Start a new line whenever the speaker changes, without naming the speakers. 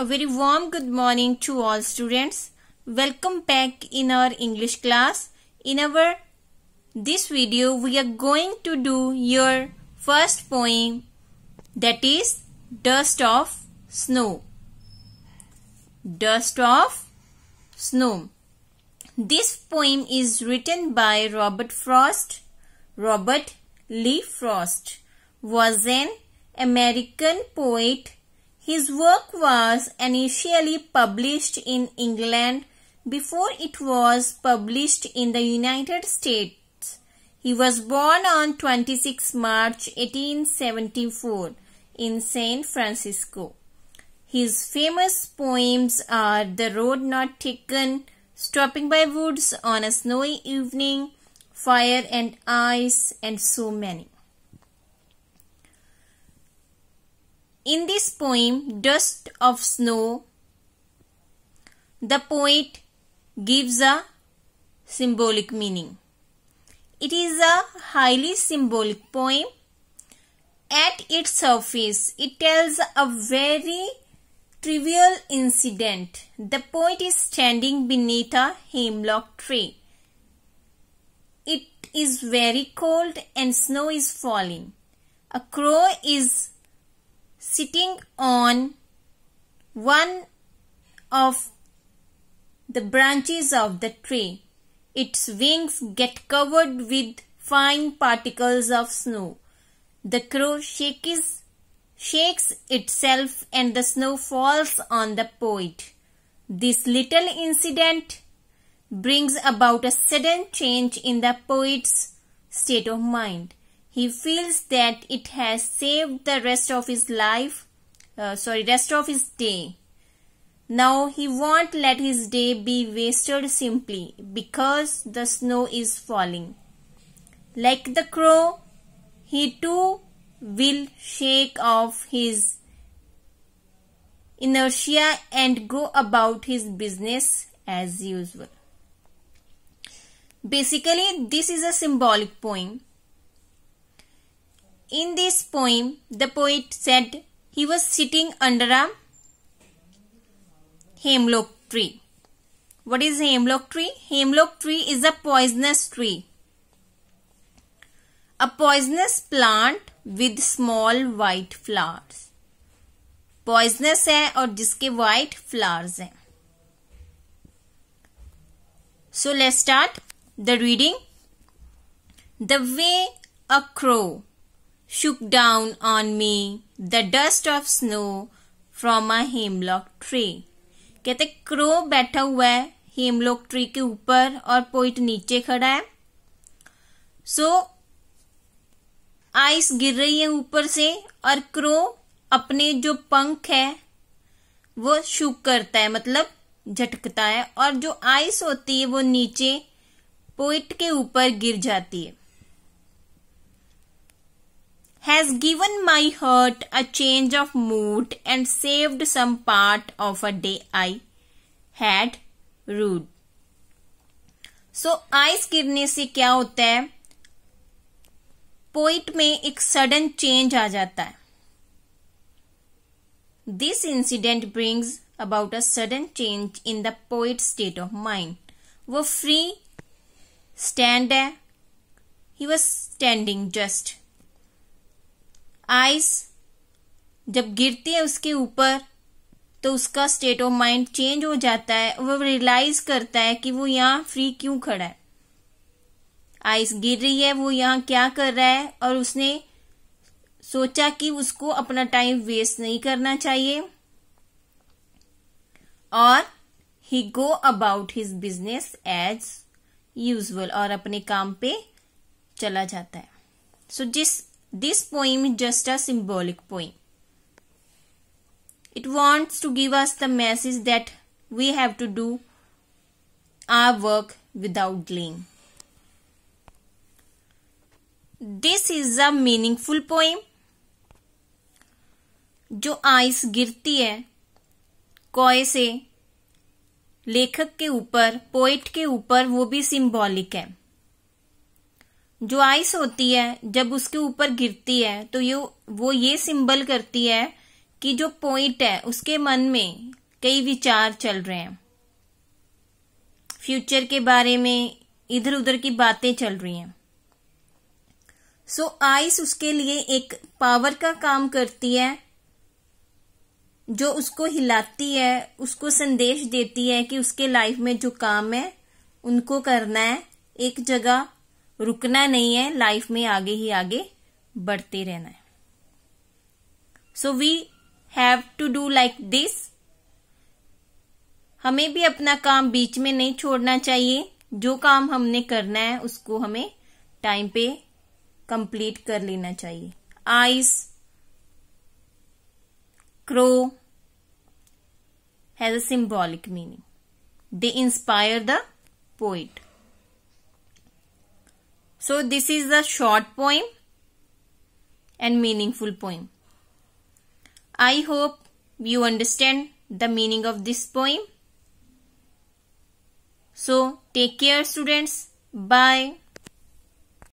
A very warm good morning to all students. Welcome back in our English class. In our this video we are going to do your first poem that is Dust of Snow. Dust of Snow. This poem is written by Robert Frost. Robert Lee Frost was an American poet his work was initially published in England before it was published in the United States. He was born on 26 March 1874 in San Francisco. His famous poems are The Road Not Taken, Stopping by Woods on a Snowy Evening, Fire and Ice, and so many. In this poem, Dust of Snow, the poet gives a symbolic meaning. It is a highly symbolic poem. At its surface, it tells a very trivial incident. The poet is standing beneath a hemlock tree. It is very cold and snow is falling. A crow is sitting on one of the branches of the tree. Its wings get covered with fine particles of snow. The crow shakes, shakes itself and the snow falls on the poet. This little incident brings about a sudden change in the poet's state of mind. He feels that it has saved the rest of his life, uh, sorry, rest of his day. Now he won't let his day be wasted simply because the snow is falling. Like the crow, he too will shake off his inertia and go about his business as usual. Basically, this is a symbolic poem in this poem, the poet said he was sitting under a hemlock tree. What is hemlock tree? Hemlock tree is a poisonous tree. A poisonous plant with small white flowers. Poisonous jiske white flowers hai. So let's start the reading. The way a crow. shook down on me the dust of snow from a hemlock tree. कहते crow बैठा हुआ है hemlock tree के ऊपर और poet नीचे खड़ा है सो so, आइस गिर रही है ऊपर से और क्रो अपने जो पंख है वो शुक करता है मतलब झटकता है और जो आइस होती है वो नीचे पोइट के ऊपर गिर जाती है has given my heart a change of mood and saved some part of a day I had rude. So so, ice गिरने से क्या होता है पोइट में एक सडन चेंज आ जाता है this incident brings about a sudden change in the poet state of mind वो फ्री स्टैंड है he was standing just ice जब गिरती है उसके ऊपर तो उसका स्टेट ऑफ माइंड चेंज हो जाता है वो रियलाइज करता है कि वो यहाँ फ्री क्यों खड़ा है आइस गिर रही है वो यहाँ क्या कर रहा है और उसने सोचा कि उसको अपना टाइम वेस्ट नहीं करना चाहिए और he go about his business as usual और अपने काम पे चला जाता है सो so, जिस This poem is just a symbolic poem. It wants to give us the message that we have to do our work without blame This is a meaningful poem. जो ice गिरती है कोय से लेखक के ऊपर poet के ऊपर वो भी सिंबॉलिक है जो आइस होती है जब उसके ऊपर गिरती है तो ये वो ये सिंबल करती है कि जो पॉइंट है उसके मन में कई विचार चल रहे हैं फ्यूचर के बारे में इधर उधर की बातें चल रही हैं सो so, आइस उसके लिए एक पावर का काम करती है जो उसको हिलाती है उसको संदेश देती है कि उसके लाइफ में जो काम है उनको करना है एक जगह रुकना नहीं है लाइफ में आगे ही आगे बढ़ते रहना है so we have to do like this हमें भी अपना काम बीच में नहीं छोड़ना चाहिए जो काम हमने करना है उसको हमें टाइम पे कंप्लीट कर लेना चाहिए ice crow has a symbolic meaning they inspire the poet So this is the short poem and meaningful poem. I hope you understand the meaning of this poem. So take care students. Bye.